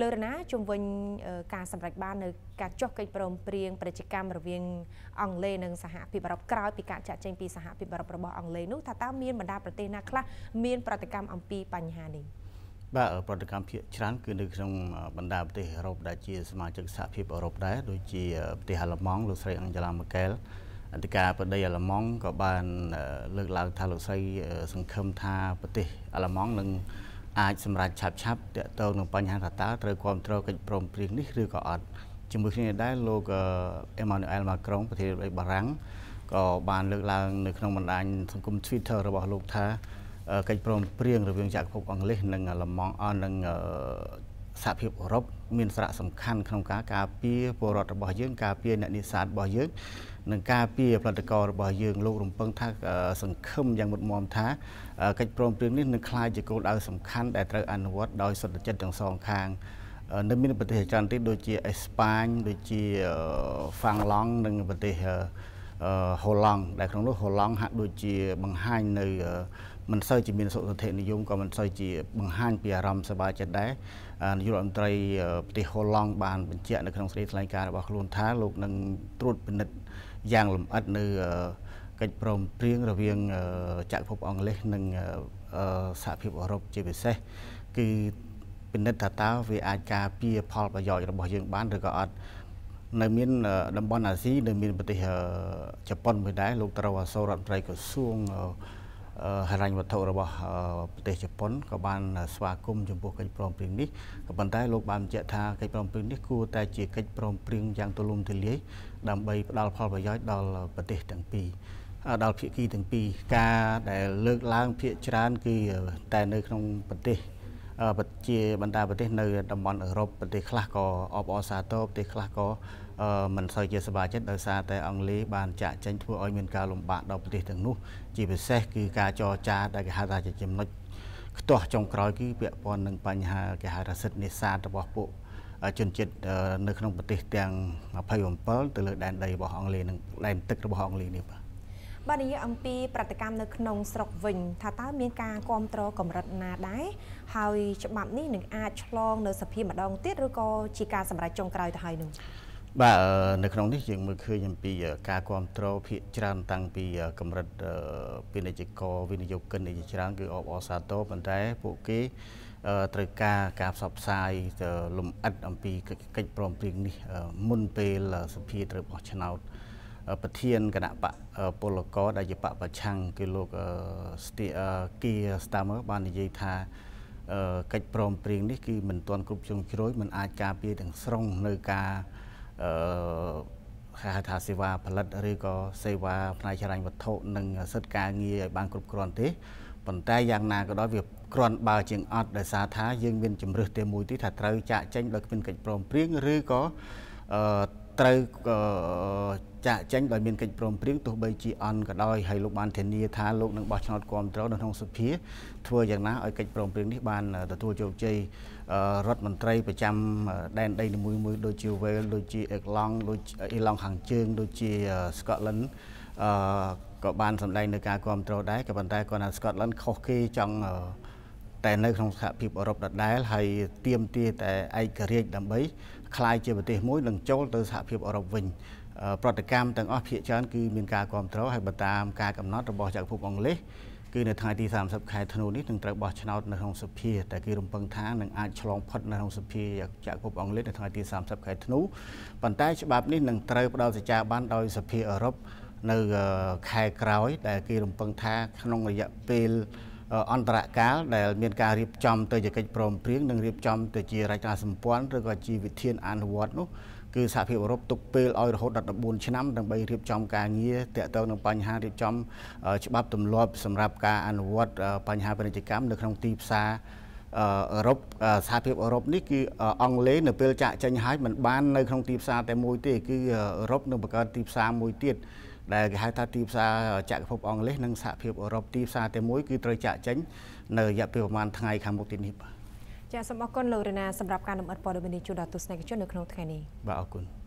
លើរណាជំវិញការសម្រេចបាននៅការចុះកិច្ចព្រមព្រៀងពាណិជ្ជកម្មរវាង អង់គ្លេសនិងសហភាពអឺរ៉ុបក្រោយពីការចាក់ចែងពីសហភាពអឺរ៉ុបរបស់អង់គ្លេសនោះថាតើមានបណ្ដាប្រទេសណាខ្លះមានប្រតិកម្មអំពីបញ្ហានេះបាទប្រតិកម្មភាគច្រើនគឺនៅក្នុងបណ្ដាប្រទេសអឺរ៉ុបដែលជាសមាជិកសហភាពអឺរ៉ុបដែរដូចជាប្រទេសអាល្លឺម៉ង់លោកស្រីអង់ជេឡាម៉ាកែលអធិការបដីអាល្លឺម៉ង់ក៏បានលើកឡើងថាលោកស្រីសង្ឃឹមថាប្រទេសអាល្លឺម៉ង់នឹងអាចសម្រេចឆាប់ឆាប់តកតងនឹងបញ្ហាថាតើត្រូវគ្រប់គ្រងកិច្ចព្រមព្រៀងនេះឬក៏អត់ជាមួយគ្នាដែរលោកអេម៉ានូអែលម៉ាក្រុងប្រធានាធិបតីបារាំងក៏បានលើកឡើងនៅក្នុងបណ្ដាញសង្គម Twitter របស់លោកថាកិច្ចព្រមព្រៀងរវាងចក្រភពអង់គ្លេសនិងអាល្លឺម៉ង់អនឹងសហភាពអឺរ៉ុបមានសារៈសំខាន់ក្នុងការការពារពលរដ្ឋរបស់យើងការពារអ្នកនេសាទរបស់យើងនិងការពារផលិតកររបស់យើងលោករំពឹងថាសង្ឃឹមយ៉ាងមុតមមថាកិច្ចព្រមព្រៀងនេះនឹងក្លាយជាគោលដៅសំខាន់ដែលត្រូវអនុវត្តដោយសន្តិចិត្តទាំងសងខាង នៅមានប្រទេសច្រើនទៀតដូចជាអេស្ប៉ាញដូចជាហ្វាំងឡង់និងប្រទេសហូឡង់ដែលក្នុងនោះហូឡង់ហាក់ដូចជាបង្ហាញនៅមិនសូវជាមានសុខធិនិយមក៏មិនសូវជាបង្ហាញពីអារម្មណ៍សប្បាយចិត្តដែរនាយករដ្ឋមន្ត្រីប្រទេសហូឡង់បានបញ្ជាក់នៅក្នុងសេចក្តីថ្លែងការណ៍របស់ខ្លួនថាលោកនឹងត្រួតពិនិត្យយ៉ាងលម្អិតនៅកិច្ចព្រមព្រៀងរវាងចក្រភពអង់គ្លេសនិងសហភាពអឺរ៉ុបជាពិសេសគឺពិនិត្យថាតើវាអាចការពារ ផលប្រយោជន៍របស់យើងបានឬក៏អត់នៅមានតំបន់អាស៊ី នៅ មានប្រទេសជប៉ុនមួយដែរលោកត្រូវអសូររដ្ឋមន្ត្រីក្រសួងហិរញ្ញវត្ថុរបស់ប្រទេសជប៉ុនក៏បាន ស្វាគមន៍ចំពោះកិច្ចព្រមព្រៀងនេះក៏ប៉ុន្តែលោកបានបញ្ជាក់ថាកិច្ចព្រមព្រៀងនេះគួរតែជាកិច្ចព្រមព្រៀងយ៉ាងទូលំទូលាយដើម្បីផ្ដល់ផលប្រយោជន៍ដល់ប្រទេសទាំងពីរដល់ភាគីទាំងពីរការដែលលើកឡើងភាគច្រើនគឺតែនៅ ក្នុងប្រទេសជាបណ្ដាប្រទេសនៅ តំបន់អឺរ៉ុបប្រទេសខ្លះក៏អបអរសាទរប្រទេសខ្លះក៏មិនសូវជាសប្បាយចិត្តដោយសារតែអង់គ្លេសបានចាក់ចែងធ្វើឲ្យមានការលំបាកដល់ប្រទេសទាំងនោះជាពិសេសគឺការចរចា ដែលគេហៅថាជាចំណុចខ្ទាស់ចុងក្រោយគឺពាក់ព័ន្ធនឹងបញ្ហាគេហៅថាសិទ្ធិនេសាទរបស់ពួកជនជាតិនៅក្នុងប្រទេស ទាំង27ទៅលើដែនដីរបស់អង់គ្លេសនិងដែនទឹករបស់អង់គ្លេសនេះបាទបាទនិយាយអំពីប្រតិកម្មនៅក្នុងស្រុកវិញ ថាតើមានការគ្រប់គ្រងកម្រិតណាដែរហើយច្បាប់នេះនឹងអាចឆ្លងនៅសភាម្ដងទៀតឬក៏ជាការសម្រេចចុងក្រោយទៅហើយនោះបាទនៅក្នុងនេះយើងមើលឃើញអំពីការគ្រប់គ្រងភាគច្រើនតាំងពីកម្រិតពាណិជ្ជករវិនិយោគិននេះច្រើនគឺអបអសាទរប៉ុន្តែពួកគេត្រូវការការផ្សព្វផ្សាយទៅលំអិតអំពីកិច្ចព្រមព្រៀងនេះមុនពេលសភាត្រូវបោះឆ្នោតប្រធានគណៈបកពលករដែលជាបកប្រឆាំងគឺលោកស្ទីគីស្តាមឺបាននិយាយថាកិច្ចព្រមព្រៀងនេះគឺមិនទាន់គ្រប់ជ្រុងជ្រោយមិនអាចការពារទាំងស្រុងនៅការអឺគេហៅថាសេវាផលិតឬក៏សេវាផ្នែកចរញ្ញវត្ថុនិងសិទ្ធិការងារឲ្យបានគ្រប់គ្រាន់ទេប៉ុន្តែយ៉ាងណាក៏ដោយវាគ្រាន់បើ ជាងអត់ដោយសារថាយើងមានជំរឹះតែមួយទីថាត្រូវចាក់ចេញដោយគ្មានកិច្ចព្រមព្រៀងឬក៏អឺត្រូវចាក់ចេញដោយមានកិច្ចព្រមព្រៀងទោះបីជាអន់ក៏ដោយហើយលោកបានធានាថាលោកនឹងបោះឆ្នោតគ្រប់គ្រងនៅក្នុងសភាធ្វើយ៉ាងណាឲ្យកិច្ចព្រមព្រៀងនេះបានទទួលជោគជ័យរដ្ឋមន្ត្រីប្រចាំ ដែនដីនីមួយៗដូចជាវែលដូចជាអេឡង់ដូចអេឡង់ខាងជើង ដូចជាស្កតឡែនអឺក៏បានសម្ដែងនៅការគ្រប់គ្រងដែរក៏ប៉ុន្តែគាត់ថាស្កតឡែនខុសគេចង់តែនៅក្នុងសហភាពអឺរ៉ុបដដែល ហើយទៀមទាតែឯករាជ្យដើម្បីคล้ายជា ប្រទេសមួយ នឹងចូលទៅសហភាពអឺរ៉ុបវិញប្រតិកម្មទាំងអស់ភាគច្រើនគឺមានការគ្រប់គ្រងហើយបើតាមការកំណត់របស់ចក្រភពអង់គ្លេសគឺនៅថ្ងៃទី30ខែធ្នូនេះនឹងត្រូវបោះឆ្នោតនៅក្នុងសភាតែគេរំពឹងថានឹងអាចឆ្លងផុតនៅក្នុងសភាចក្រភពអង់គ្លេសនៅថ្ងៃទី30ខែធ្នូប៉ុន្តែច្បាប់នេះនឹងត្រូវផ្ដល់សេចក្ដីបានដោយសភាអឺរ៉ុបនៅខែក្រោយដែលគេរំពឹងថាក្នុងរយៈពេលអន្តរកាលដែលមានការរៀបចំទៅជាកិច្ចព្រមព្រៀងនិងរៀបចំទៅជារចនាសម្ព័ន្ធឬក៏ជាវិធានអនុវត្តនោះគឺសហភាពអឺរ៉ុបទុកពេលឲ្យរហូតដល់14ឆ្នាំដើម្បីរៀបចំការងារទាក់ទងនឹងបញ្ហារៀបចំ ច្បាប់ទម្លាប់សម្រាប់ការអនុវត្តបញ្ហាពាណិជ្ជកម្ម នៅក្នុងទីផ្សារអឺរ៉ុបសហភាពអឺរ៉ុបនេះគឺអង់គ្លេសនៅពេលចាក់ចេញហើយมันបាននៅក្នុងទីផ្សារតែមួយទេគឺអឺរ៉ុបនឹងបង្កើតទីផ្សារមួយទៀតដែលគេហៅថា ទីផ្សារចក្រភពអង់គ្លេសនិងសហភាពអឺរ៉ុបទីផ្សារតែមួយគឺត្រូវចាក់ចេញនៅរយៈពេលប្រហែលថ្ងៃខាងមុខទៀតនេះបាទចាសសូមអរគុណលោករណាសម្រាប់ការនំអិតព័ត៌មានជូនដល់ទស្សនិកជននៅក្នុងថ្ងៃនេះបាទអរគុណ